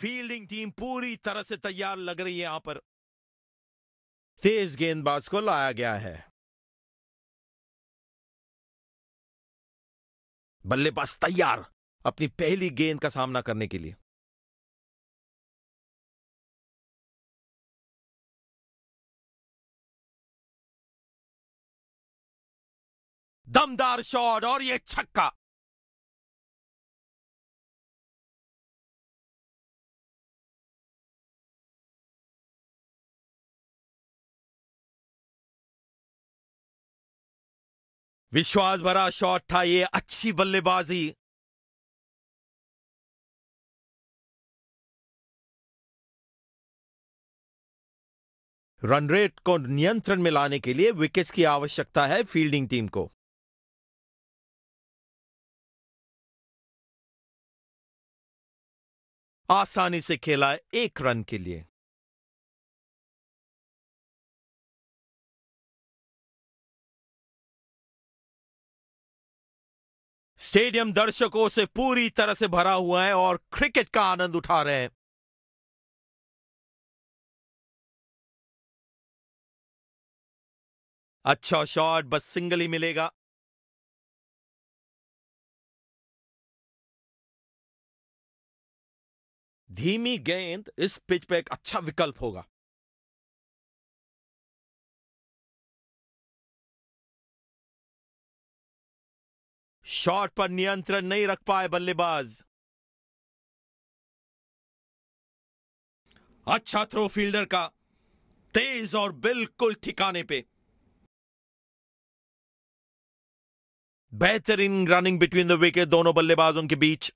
fielding team पूरी तरह से तैयार लग रही है यहां पर तेज गेंदबाज को लाया गया है बल्लेबाज तैयार अपनी पहली गेंद का सामना करने के लिए दमदार शॉट और ये छक्का विश्वास भरा शॉट था ये अच्छी बल्लेबाजी रन रेट को नियंत्रण में लाने के लिए विकेट्स की आवश्यकता है फील्डिंग टीम को आसानी से खेला एक रन के लिए स्टेडियम दर्शकों से पूरी तरह से भरा हुआ है और क्रिकेट का आनंद उठा रहे हैं अच्छा शॉट बस सिंगल ही मिलेगा धीमी गेंद इस पिच पे एक अच्छा विकल्प होगा शॉट पर नियंत्रण नहीं रख पाए बल्लेबाज अच्छा थ्रो फील्डर का तेज और बिल्कुल ठिकाने पे बेहतरीन रनिंग बिटवीन द विकेट दोनों बल्लेबाजों के बीच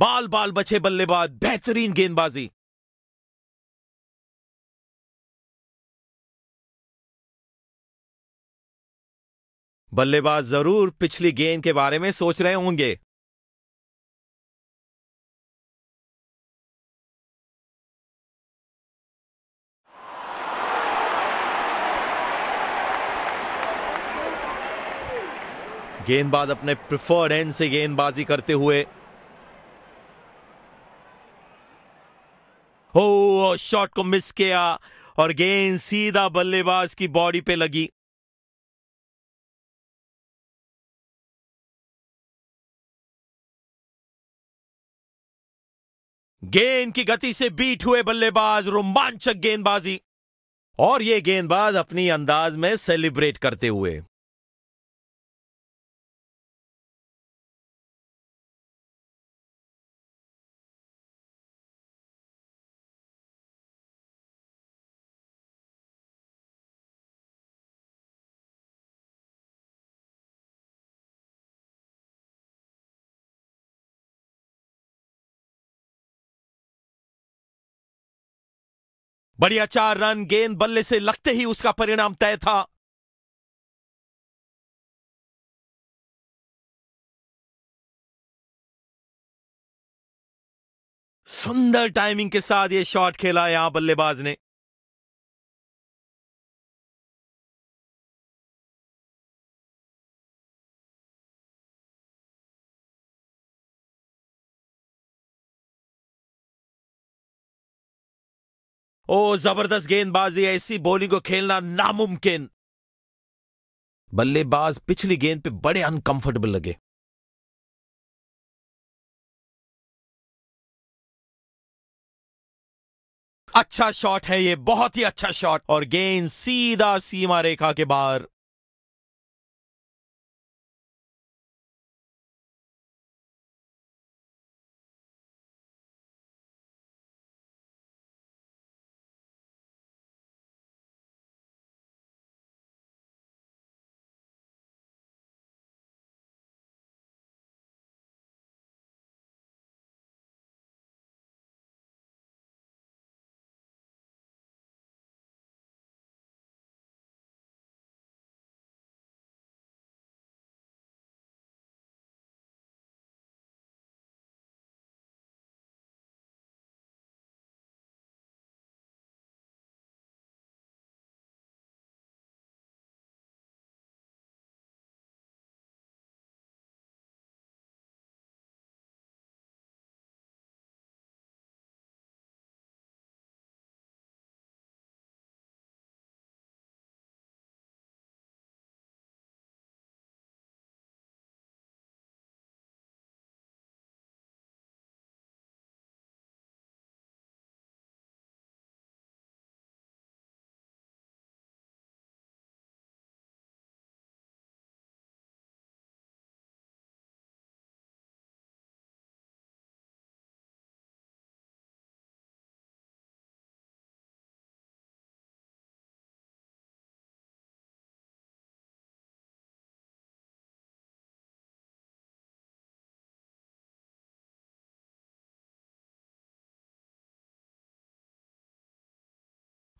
बाल बाल बचे बल्लेबाज बेहतरीन गेंदबाजी बल्लेबाज जरूर पिछली गेंद के बारे में सोच रहे होंगे गेंदबाज अपने प्रिफर्ड एंड से गेंदबाजी करते हुए ओ शॉट को मिस किया और गेंद सीधा बल्लेबाज की बॉडी पे लगी गेंद की गति से बीट हुए बल्लेबाज रोमांचक गेंदबाजी और ये गेंदबाज अपनी अंदाज में सेलिब्रेट करते हुए बढ़िया चार रन गेंद बल्ले से लगते ही उसका परिणाम तय था सुंदर टाइमिंग के साथ ये शॉट खेला यहां बल्लेबाज ने ओ जबरदस्त गेंदबाजी ऐसी बॉलिंग को खेलना नामुमकिन बल्लेबाज पिछली गेंद पे बड़े अनकंफर्टेबल लगे अच्छा शॉट है ये बहुत ही अच्छा शॉट और गेंद सीधा सीमा रेखा के बाहर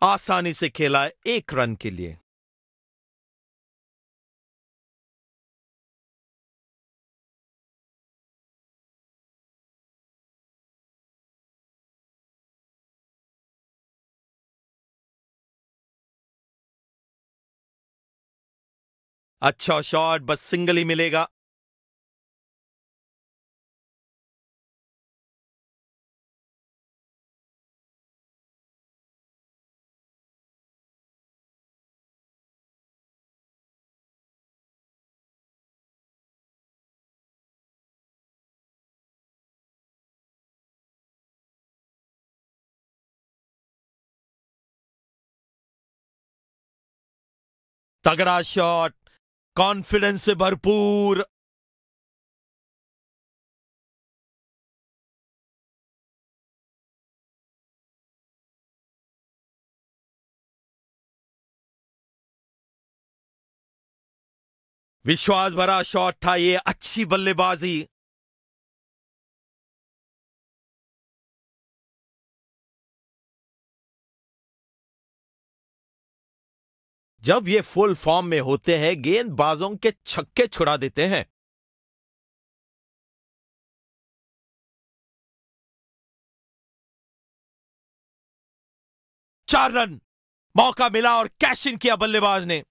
आसानी से खेला एक रन के लिए अच्छा शॉट बस सिंगल ही मिलेगा तगड़ा शॉट कॉन्फिडेंस से भरपूर विश्वास भरा शॉट था ये अच्छी बल्लेबाजी जब ये फुल फॉर्म में होते हैं गेंदबाजों के छक्के छुड़ा देते हैं चार रन मौका मिला और कैश इन किया बल्लेबाज ने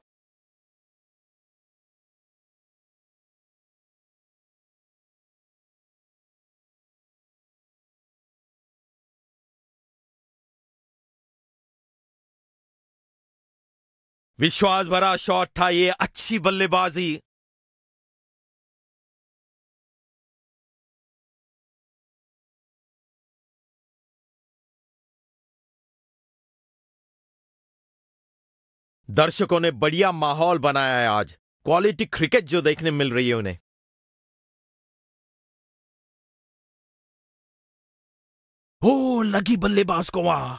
विश्वास भरा शॉट था ये अच्छी बल्लेबाजी दर्शकों ने बढ़िया माहौल बनाया है आज क्वालिटी क्रिकेट जो देखने मिल रही है उन्हें हो लगी बल्लेबाज को वहां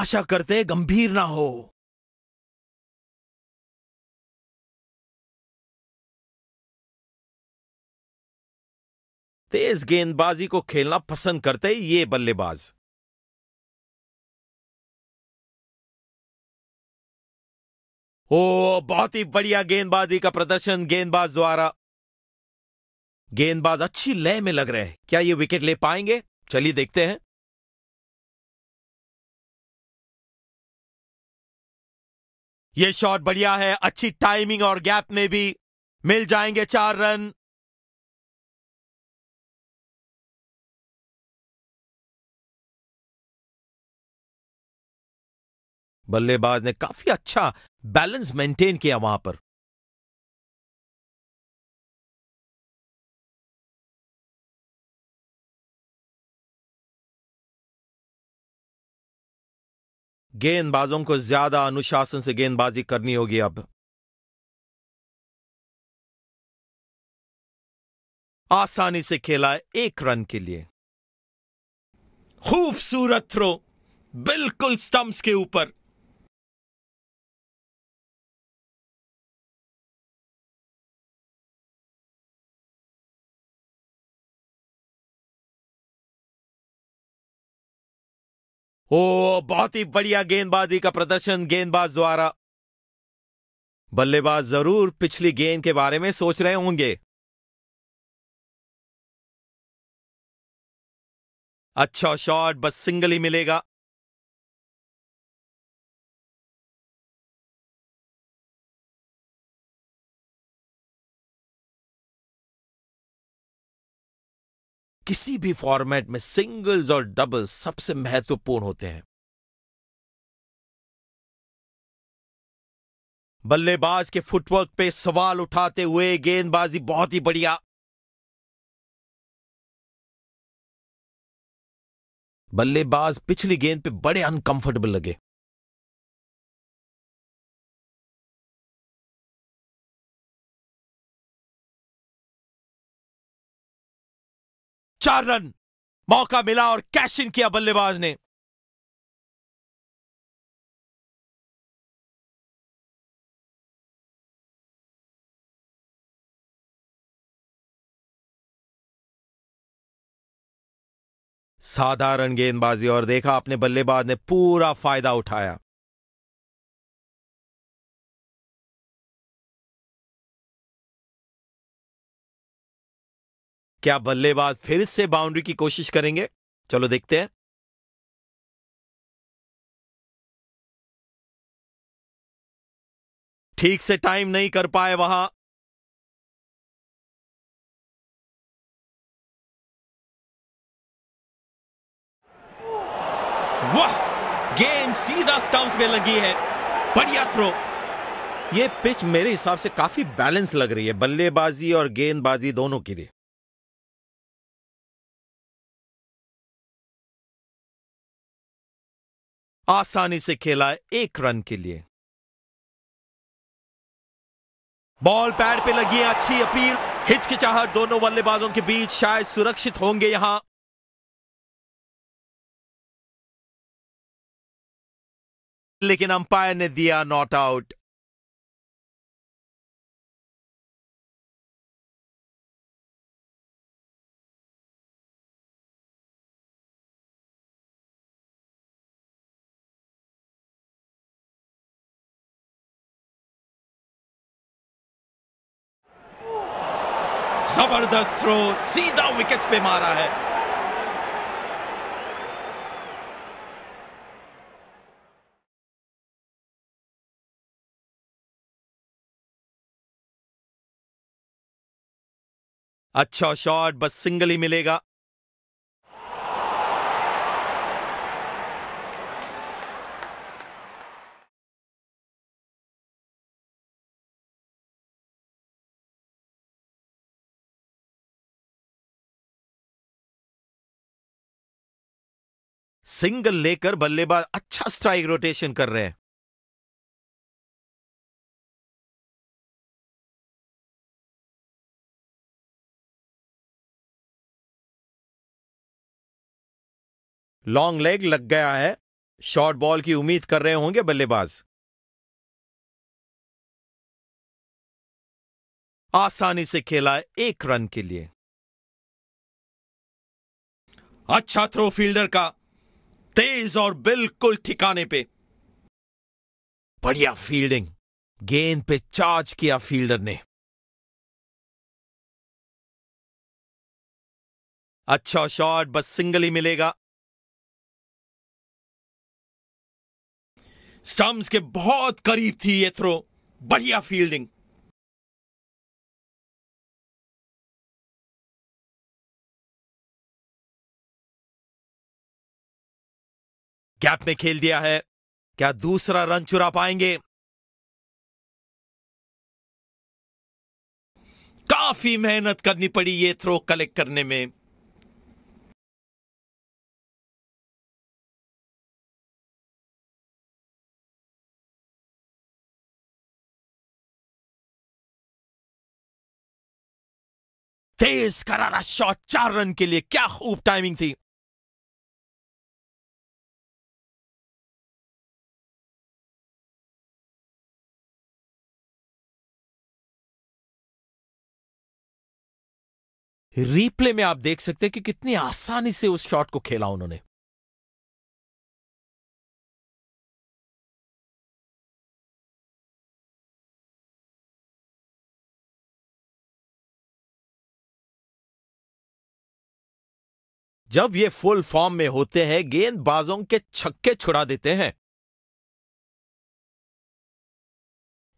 आशा करते गंभीर ना हो तेज गेंदबाजी को खेलना पसंद करते ये बल्लेबाज ओ बहुत ही बढ़िया गेंदबाजी का प्रदर्शन गेंदबाज द्वारा गेंदबाज अच्छी लय में लग रहे हैं क्या ये विकेट ले पाएंगे चलिए देखते हैं ये शॉट बढ़िया है अच्छी टाइमिंग और गैप में भी मिल जाएंगे चार रन बल्लेबाज ने काफी अच्छा बैलेंस मेंटेन किया वहां पर गेंदबाजों को ज्यादा अनुशासन से गेंदबाजी करनी होगी अब आसानी से खेला एक रन के लिए खूबसूरत थ्रो बिल्कुल स्टंप्स के ऊपर ओ बहुत ही बढ़िया गेंदबाजी का प्रदर्शन गेंदबाज द्वारा बल्लेबाज जरूर पिछली गेंद के बारे में सोच रहे होंगे अच्छा शॉट बस सिंगल ही मिलेगा किसी भी फॉर्मेट में सिंगल्स और डबल्स सबसे महत्वपूर्ण होते हैं बल्लेबाज के फुटवर्क पे सवाल उठाते हुए गेंदबाजी बहुत ही बढ़िया बल्लेबाज पिछली गेंद पे बड़े अनकंफर्टेबल लगे चार रन मौका मिला और कैश इन किया बल्लेबाज ने साधारण गेंदबाजी और देखा आपने बल्लेबाज ने पूरा फायदा उठाया क्या बल्लेबाज फिर से बाउंड्री की कोशिश करेंगे चलो देखते हैं ठीक से टाइम नहीं कर पाए वहां वाह गेंद सीधा स्टंप में लगी है बढ़िया थ्रो ये पिच मेरे हिसाब से काफी बैलेंस लग रही है बल्लेबाजी और गेंदबाजी दोनों के लिए आसानी से खेला एक रन के लिए बॉल पैड पे लगी है अच्छी अपील हिचकिचाहट दोनों बल्लेबाजों के बीच शायद सुरक्षित होंगे यहां लेकिन अंपायर ने दिया नॉट आउट जबरदस्त थ्रो सीधा विकेट्स पे मारा है अच्छा शॉट बस सिंगल ही मिलेगा सिंगल लेकर बल्लेबाज अच्छा स्ट्राइक रोटेशन कर रहे हैं लॉन्ग लेग लग गया है शॉर्ट बॉल की उम्मीद कर रहे होंगे बल्लेबाज आसानी से खेला एक रन के लिए अच्छा थ्रो फील्डर का तेज और बिल्कुल ठिकाने पे बढ़िया फील्डिंग गेंद पे चार्ज किया फील्डर ने अच्छा शॉट बस सिंगल ही मिलेगा स्टम्स के बहुत करीब थी ये थ्रो बढ़िया फील्डिंग गैप में खेल दिया है क्या दूसरा रन चुरा पाएंगे काफी मेहनत करनी पड़ी ये थ्रो कलेक्ट करने में तेज करारा शॉट चार रन के लिए क्या खूब टाइमिंग थी रीप्ले में आप देख सकते हैं कि कितनी आसानी से उस शॉट को खेला उन्होंने जब ये फुल फॉर्म में होते हैं गेंदबाजों के छक्के छुड़ा देते हैं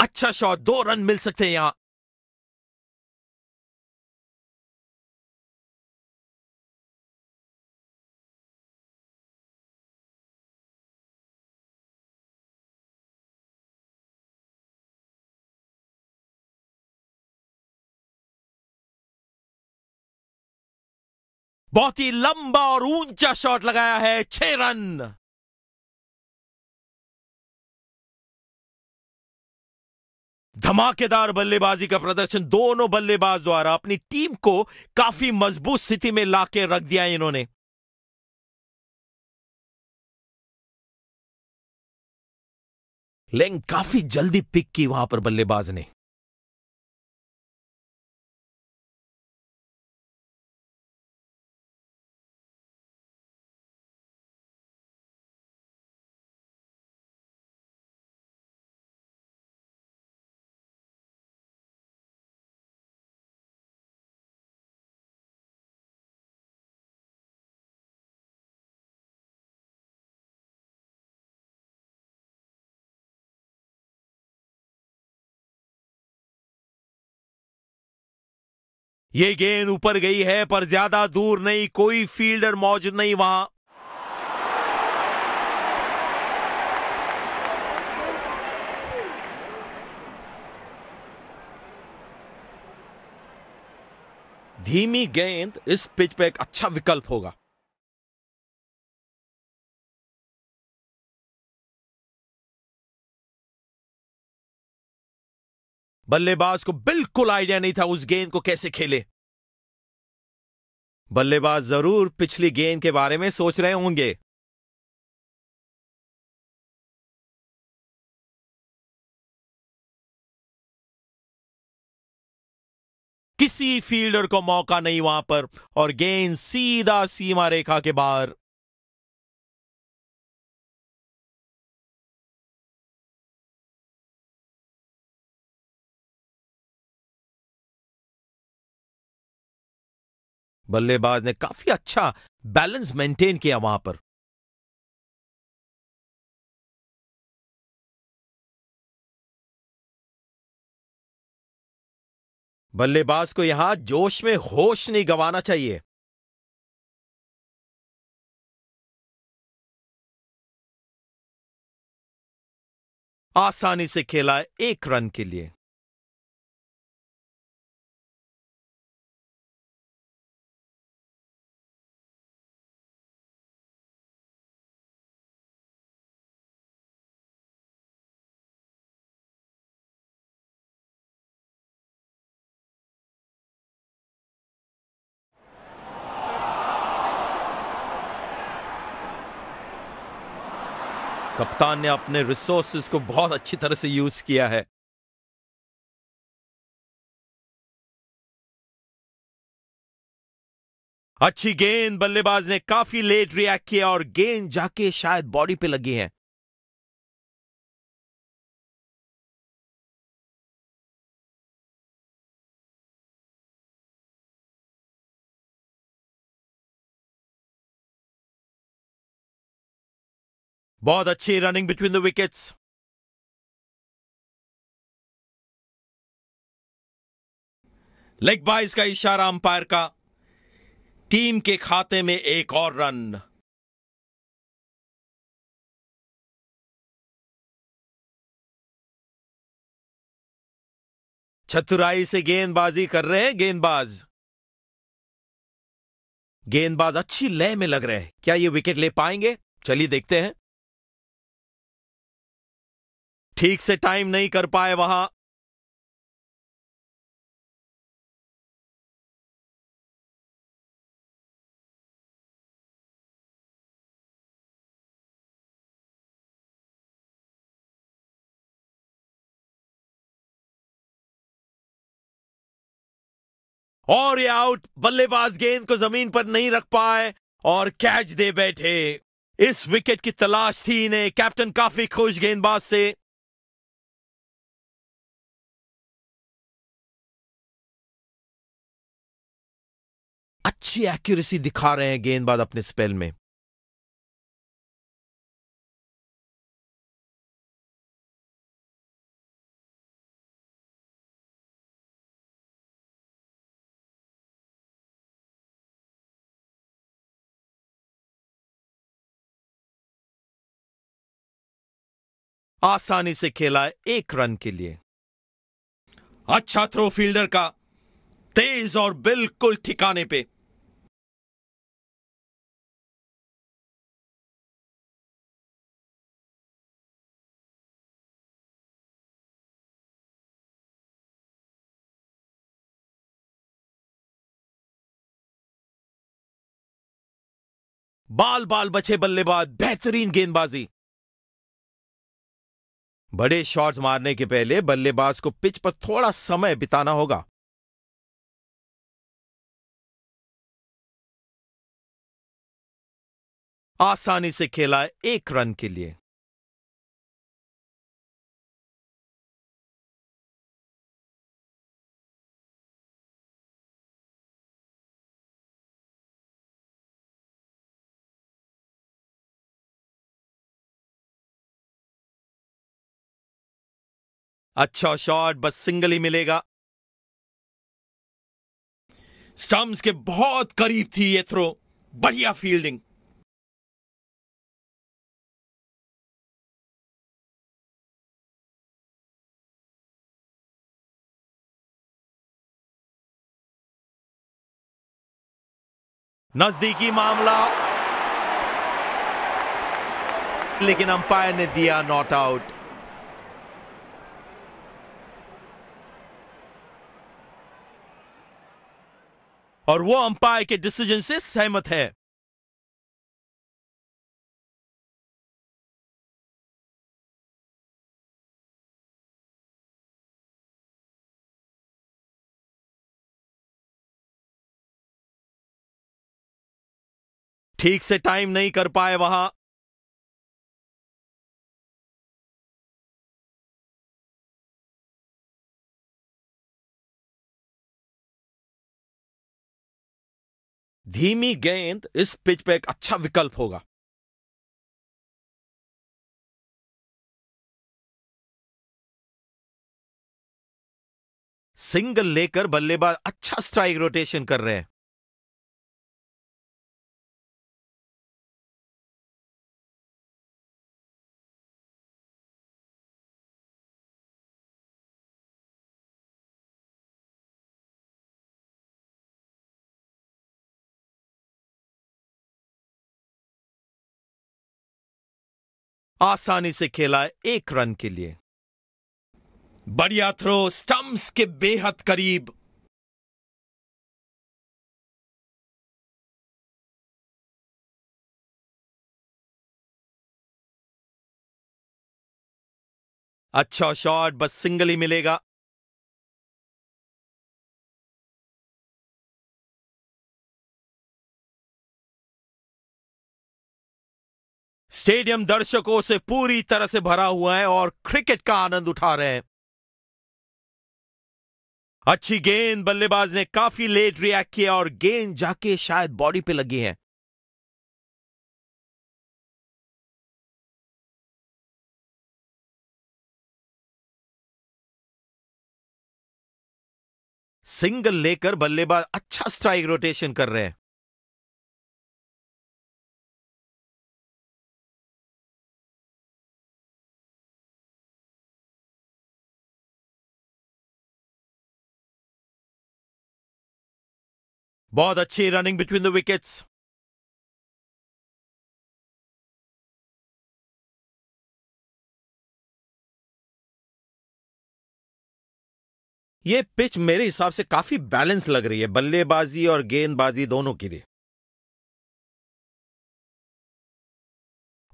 अच्छा शॉट दो रन मिल सकते हैं यहां बहुत ही लंबा और ऊंचा शॉट लगाया है छह रन धमाकेदार बल्लेबाजी का प्रदर्शन दोनों बल्लेबाज द्वारा अपनी टीम को काफी मजबूत स्थिति में लाके रख दिया इन्होंने लेंग काफी जल्दी पिक की वहां पर बल्लेबाज ने ये गेंद ऊपर गई है पर ज्यादा दूर नहीं कोई फील्डर मौजूद नहीं वहां धीमी गेंद इस पिच पे एक अच्छा विकल्प होगा बल्लेबाज को बिल्कुल आइडिया नहीं था उस गेंद को कैसे खेले बल्लेबाज जरूर पिछली गेंद के बारे में सोच रहे होंगे किसी फील्डर को मौका नहीं वहां पर और गेंद सीधा सीमा रेखा के बाहर बल्लेबाज ने काफी अच्छा बैलेंस मेंटेन किया वहां पर बल्लेबाज को यहां जोश में होश नहीं गंवाना चाहिए आसानी से खेला एक रन के लिए पाकिस्तान ने अपने रिसोर्स को बहुत अच्छी तरह से यूज़ किया है अच्छी गेंद बल्लेबाज ने काफी लेट रिएक्ट किया और गेंद जाके शायद बॉडी पे लगी है बहुत अच्छी running between the wickets leg byes का इशारा अंपायर का टीम के खाते में एक और रन चतुराई से गेंदबाजी कर रहे हैं गेंदबाज गेंदबाज अच्छी लय में लग रहे हैं क्या ये विकेट ले पाएंगे चलिए देखते हैं ठीक से टाइम नहीं कर पाए वहां और ये आउट बल्लेबाज गेंद को जमीन पर नहीं रख पाए और कैच दे बैठे इस विकेट की तलाश थी इन्हें कैप्टन काफी खुश गेंदबाज से अच्छी एक्यूरेसी दिखा रहे हैं गेंदबाज अपने स्पेल में आसानी से खेला एक रन के लिए अच्छा थ्रो फील्डर का तेज और बिल्कुल ठिकाने पे बाल बाल बचे बल्लेबाज बेहतरीन गेंदबाजी बड़े शॉट्स मारने के पहले बल्लेबाज को पिच पर थोड़ा समय बिताना होगा आसानी से खेला एक रन के लिए अच्छा शॉट बस सिंगल ही मिलेगा स्टम्स के बहुत करीब थी ये थ्रो बढ़िया फील्डिंग नजदीकी मामला लेकिन अंपायर ने दिया नॉट आउट और वो अंपायर के डिसीजन से सहमत है ठीक से टाइम नहीं कर पाए वहां धीमी गेंद इस पिच पे एक अच्छा विकल्प होगा सिंगल लेकर बल्लेबाज अच्छा स्ट्राइक रोटेशन कर रहे हैं आसानी से खेला एक रन के लिए बढ़िया थ्रो स्टम्प्स के बेहद करीब अच्छा शॉट बस सिंगल ही मिलेगा स्टेडियम दर्शकों से पूरी तरह से भरा हुआ है और क्रिकेट का आनंद उठा रहे हैं अच्छी गेंद बल्लेबाज ने काफी लेट रिएक्ट किया और गेंद जाके शायद बॉडी पे लगी है सिंगल लेकर बल्लेबाज अच्छा स्ट्राइक रोटेशन कर रहे हैं बहुत अच्छी रनिंग बिटवीन द विकेट्स ये पिच मेरे हिसाब से काफी बैलेंस लग रही है बल्लेबाजी और गेंदबाजी दोनों के लिए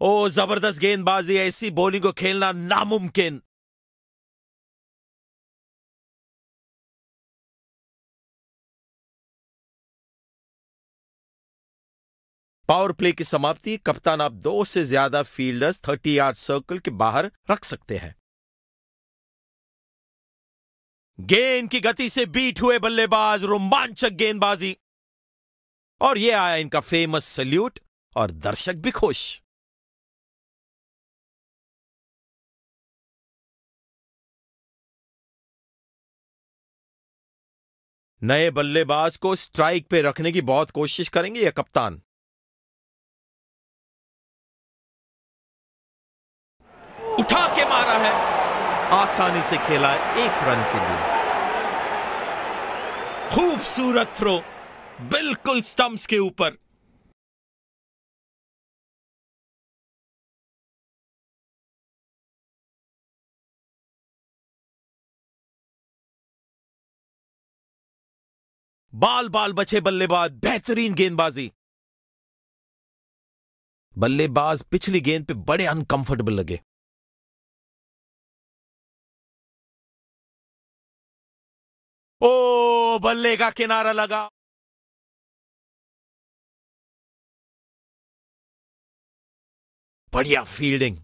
ओ जबरदस्त गेंदबाजी ऐसी बॉलिंग को खेलना नामुमकिन पावर प्ले की समाप्ति कप्तान आप दो से ज्यादा फील्डर्स थर्टी यार्ड सर्कल के बाहर रख सकते हैं गेंद की गति से बीट हुए बल्लेबाज रोमांचक गेंदबाजी और यह आया इनका फेमस सल्यूट और दर्शक भी खुश नए बल्लेबाज को स्ट्राइक पे रखने की बहुत कोशिश करेंगे यह कप्तान उठा के मारा है आसानी से खेला है एक रन के लिए खूबसूरत थ्रो बिल्कुल स्टंप्स के ऊपर बाल बाल बचे बल्लेबाज बेहतरीन गेंदबाजी बल्लेबाज पिछली गेंद पे बड़े अनकंफर्टेबल लगे बल्ले का किनारा लगा बढ़िया फील्डिंग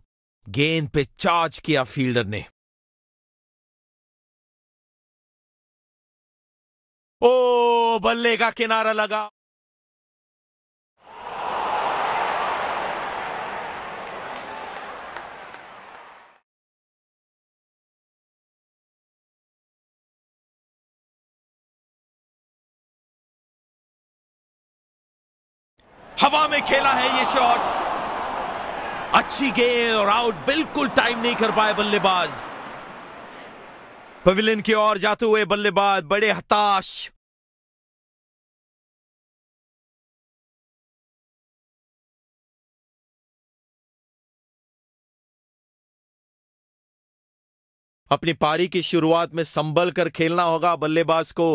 गेंद पे चार्ज किया फील्डर ने ओ बल्ले का किनारा लगा हवा में खेला है ये शॉट अच्छी गेंद और आउट बिल्कुल टाइम नहीं कर पाए बल्लेबाज पवेलियन की ओर जाते हुए बल्लेबाज बड़े हताश अपनी पारी की शुरुआत में संभल कर खेलना होगा बल्लेबाज को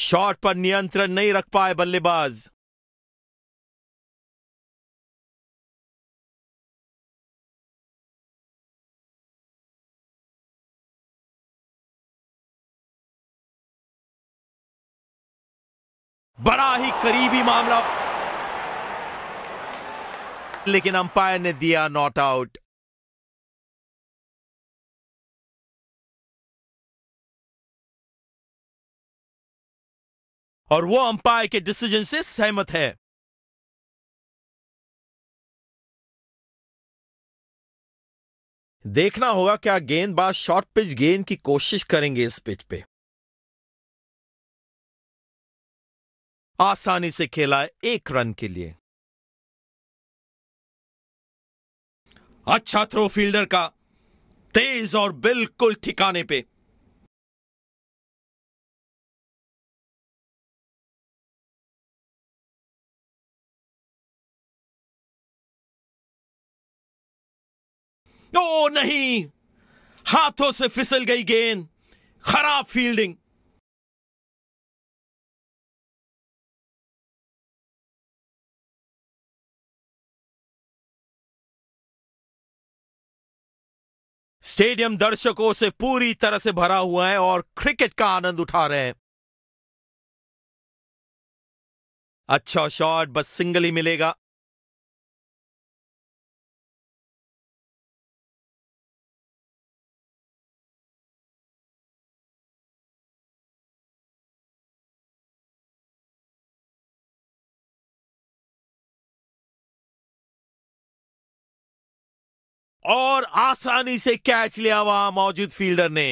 शॉट पर नियंत्रण नहीं रख पाए बल्लेबाज बड़ा ही करीबी मामला लेकिन अंपायर ने दिया नॉट आउट और वो अंपायर के डिसीजन से सहमत है देखना होगा क्या गेंदबाज शॉर्ट पिच गेंद की कोशिश करेंगे इस पिच पे आसानी से खेला एक रन के लिए अच्छा थ्रो फील्डर का तेज और बिल्कुल ठिकाने पे ओ तो नहीं हाथों से फिसल गई गेंद खराब फील्डिंग स्टेडियम दर्शकों से पूरी तरह से भरा हुआ है और क्रिकेट का आनंद उठा रहे हैं अच्छा शॉट बस सिंगल ही मिलेगा और आसानी से कैच लिया वहां मौजूद फील्डर ने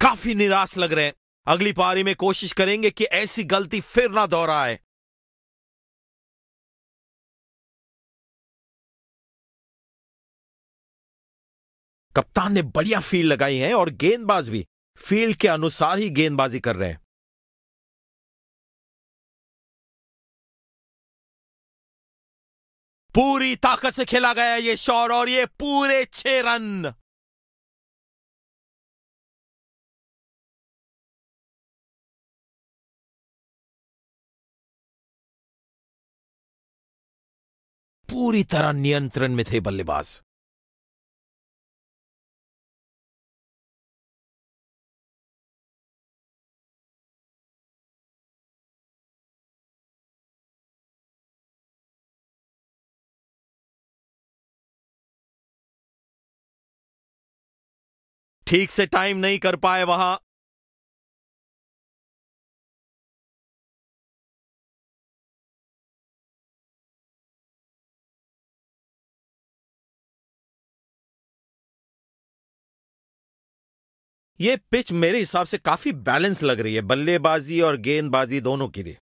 काफी निराश लग रहे हैं अगली पारी में कोशिश करेंगे कि ऐसी गलती फिर ना दोहराए कप्तान ने बढ़िया फील्ड लगाई है और गेंदबाज भी फील्ड के अनुसार ही गेंदबाजी कर रहे हैं पूरी ताकत से खेला गया ये शॉट और ये पूरे छह रन पूरी तरह नियंत्रण में थे बल्लेबाज ठीक से टाइम नहीं कर पाए वहां ये पिच मेरे हिसाब से काफी बैलेंस लग रही है बल्लेबाजी और गेंदबाजी दोनों के लिए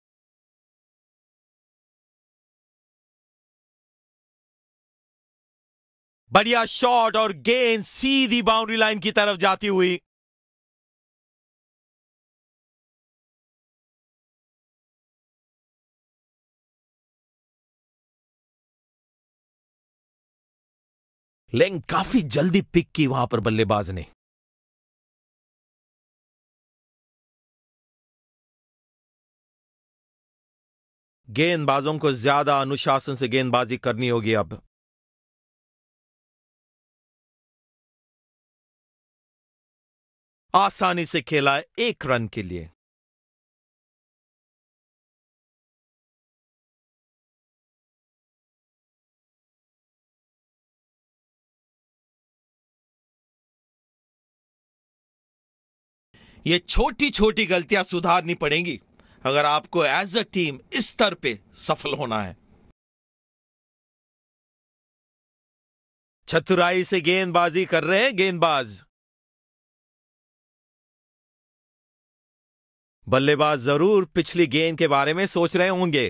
बढ़िया शॉट और गेंद सीधी बाउंड्री लाइन की तरफ जाती हुई लेकिन काफी जल्दी पिक की वहां पर बल्लेबाज ने गेंदबाजों को ज्यादा अनुशासन से गेंदबाजी करनी होगी अब आसानी से खेला एक रन के लिए ये छोटी छोटी गलतियां सुधारनी पड़ेंगी अगर आपको एज अ टीम इस स्तर पे सफल होना है चतुराई से गेंदबाजी कर रहे हैं गेंदबाज बल्लेबाज जरूर पिछली गेंद के बारे में सोच रहे होंगे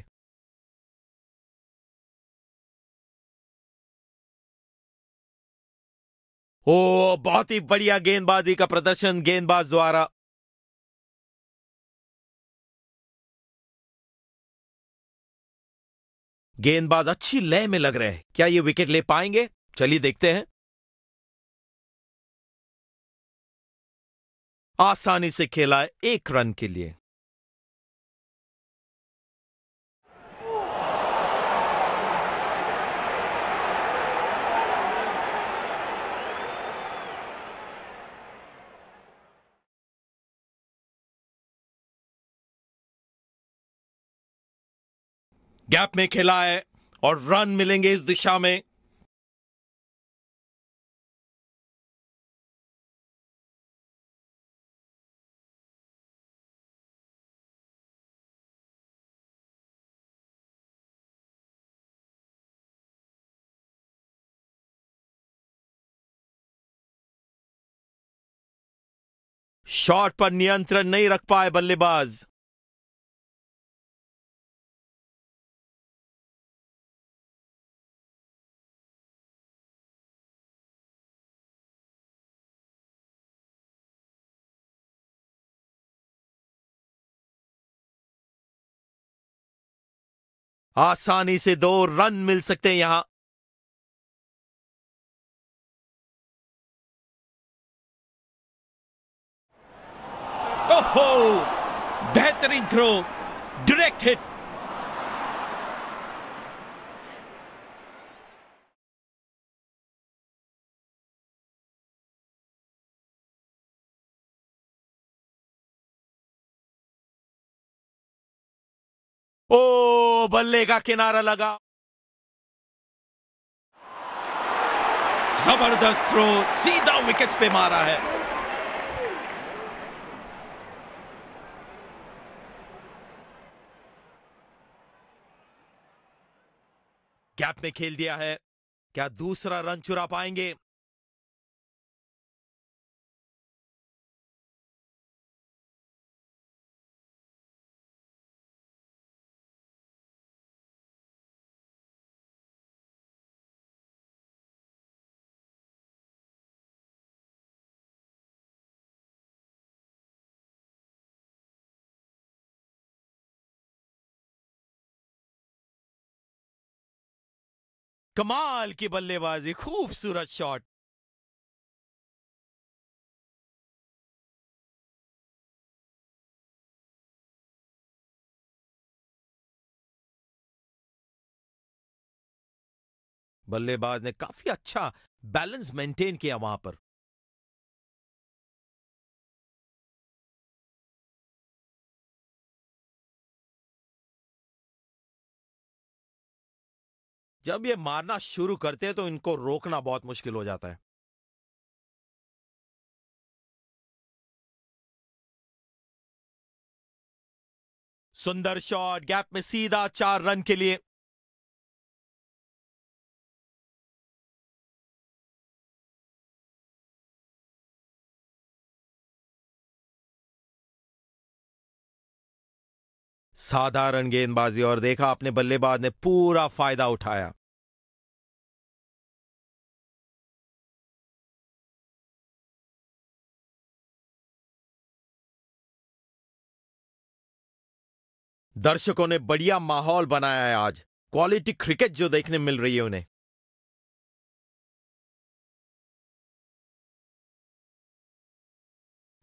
ओ बहुत ही बढ़िया गेंदबाजी का प्रदर्शन गेंदबाज द्वारा गेंदबाज अच्छी लय में लग रहे हैं क्या ये विकेट ले पाएंगे चलिए देखते हैं आसानी से खेला एक रन के लिए गैप में खेला है और रन मिलेंगे इस दिशा में शॉट पर नियंत्रण नहीं रख पाए बल्लेबाज आसानी से दो रन मिल सकते हैं यहां ओहो बेहतरीन थ्रो डायरेक्ट हिट ओ बल्ले का किनारा लगा जबरदस्त थ्रो सीधा विकेट पे मारा है गैप में खेल दिया है क्या दूसरा रन चुरा पाएंगे कमाल की बल्लेबाजी खूबसूरत शॉट बल्लेबाज ने काफी अच्छा बैलेंस मेंटेन किया वहां पर जब ये मारना शुरू करते हैं तो इनको रोकना बहुत मुश्किल हो जाता है सुंदर शॉट गैप में सीधा चार रन के लिए साधारण गेंदबाजी और देखा अपने बल्लेबाज ने पूरा फायदा उठाया दर्शकों ने बढ़िया माहौल बनाया है आज क्वालिटी क्रिकेट जो देखने मिल रही है उन्हें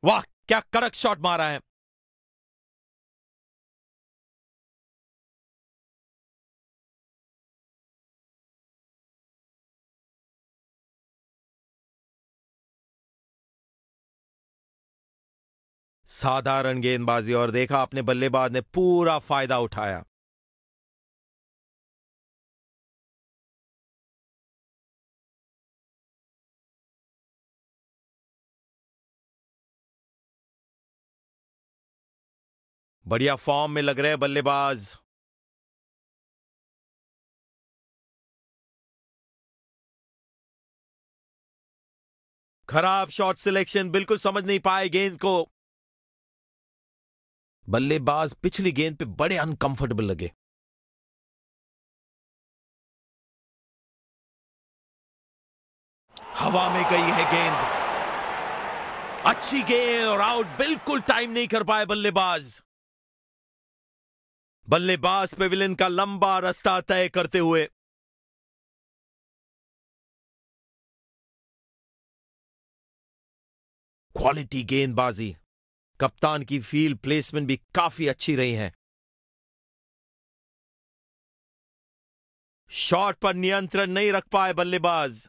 वाह क्या कड़क शॉट मारा है साधारण गेंदबाजी और देखा अपने बल्लेबाज ने पूरा फायदा उठाया बढ़िया फॉर्म में लग रहे बल्लेबाज खराब शॉट सिलेक्शन बिल्कुल समझ नहीं पाए गेंद को बल्लेबाज पिछली गेंद पे बड़े अनकंफर्टेबल लगे हवा में गई है गेंद अच्छी गेंद और आउट बिल्कुल टाइम नहीं कर पाए बल्लेबाज बल्लेबाज पेविलियन का लंबा रास्ता तय करते हुए क्वालिटी गेंदबाजी कप्तान की फील्ड प्लेसमेंट भी काफी अच्छी रही है शॉट पर नियंत्रण नहीं रख पाए बल्लेबाज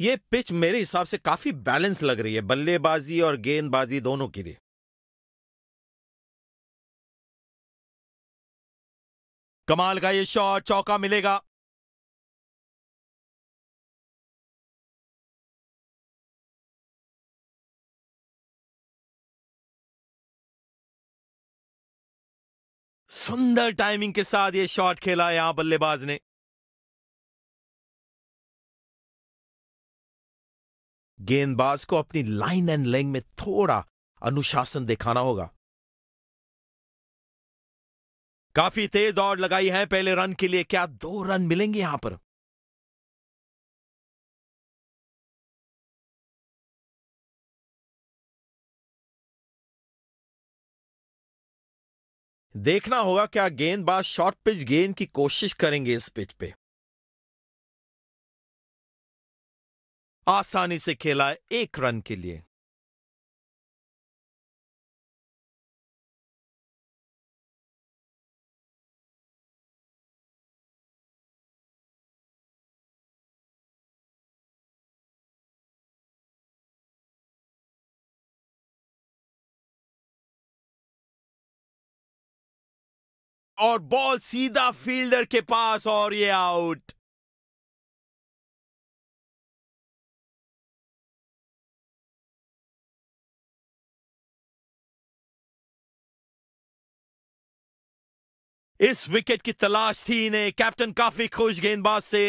ये पिच मेरे हिसाब से काफी बैलेंस लग रही है बल्लेबाजी और गेंदबाजी दोनों के लिए कमाल का ये शॉट चौका मिलेगा सुंदर टाइमिंग के साथ ये शॉट खेला यहां बल्लेबाज ने गेंदबाज को अपनी लाइन एंड लेंग में थोड़ा अनुशासन दिखाना होगा काफी तेज दौड़ लगाई है पहले रन के लिए क्या दो रन मिलेंगे यहां पर देखना होगा क्या गेंदबाज शॉर्ट पिच गेंद की कोशिश करेंगे इस पिच पे आसानी से खेला एक रन के लिए और बॉल सीधा फील्डर के पास और ये आउट इस विकेट की तलाश थी इन्हें कैप्टन काफी खुश गेंदबाज से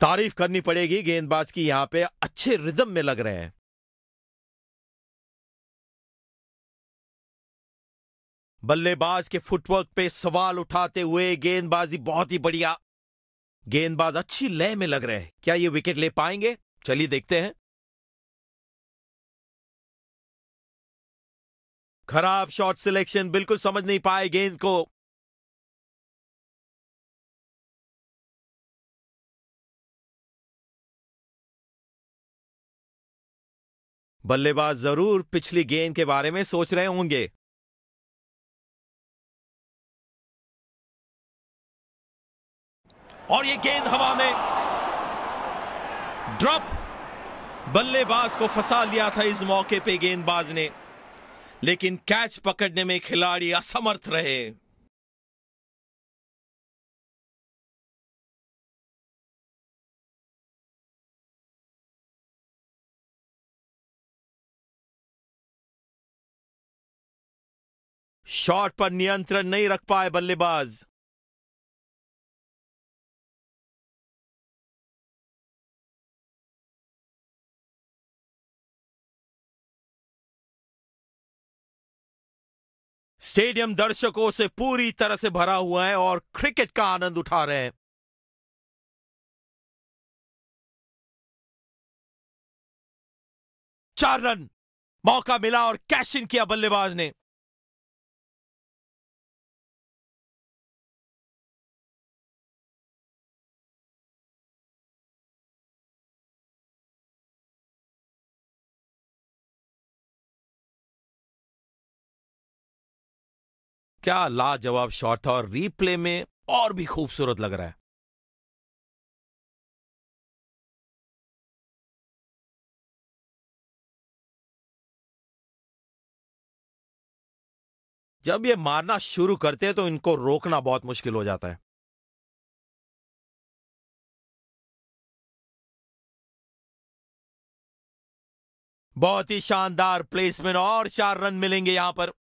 तारीफ करनी पड़ेगी गेंदबाज की यहां पे अच्छे रिदम में लग रहे हैं बल्लेबाज के फुटवर्क पे सवाल उठाते हुए गेंदबाजी बहुत ही बढ़िया गेंदबाज अच्छी लय में लग रहे हैं क्या ये विकेट ले पाएंगे चलिए देखते हैं खराब शॉट सिलेक्शन बिल्कुल समझ नहीं पाए गेंद को बल्लेबाज जरूर पिछली गेंद के बारे में सोच रहे होंगे और ये गेंद हवा में ड्रॉप बल्लेबाज को फंसा लिया था इस मौके पे गेंदबाज ने लेकिन कैच पकड़ने में खिलाड़ी असमर्थ रहे शॉट पर नियंत्रण नहीं रख पाए बल्लेबाज स्टेडियम दर्शकों से पूरी तरह से भरा हुआ है और क्रिकेट का आनंद उठा रहे हैं चार रन मौका मिला और कैश इन किया बल्लेबाज ने क्या लाजवाब शॉट था और रीप्ले में और भी खूबसूरत लग रहा है जब ये मारना शुरू करते हैं तो इनको रोकना बहुत मुश्किल हो जाता है बहुत ही शानदार प्लेसमेंट और चार रन मिलेंगे यहां पर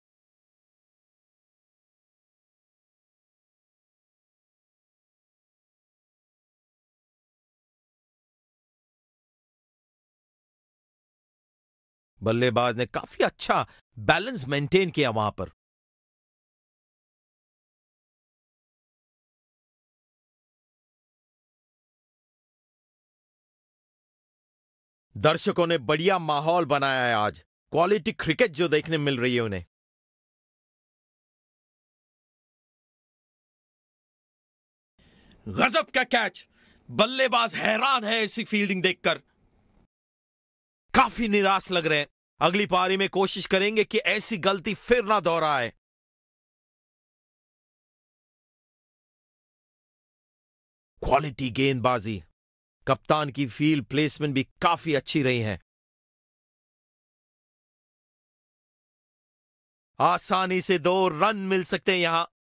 बल्लेबाज ने काफी अच्छा बैलेंस मेंटेन किया वहां पर दर्शकों ने बढ़िया माहौल बनाया है आज क्वालिटी क्रिकेट जो देखने मिल रही है उन्हें गजब का कैच बल्लेबाज हैरान है ऐसी फील्डिंग देखकर काफी निराश लग रहे हैं अगली पारी में कोशिश करेंगे कि ऐसी गलती फिर ना दोहराए क्वालिटी गेंदबाजी कप्तान की फील्ड प्लेसमेंट भी काफी अच्छी रही है आसानी से दो रन मिल सकते हैं यहां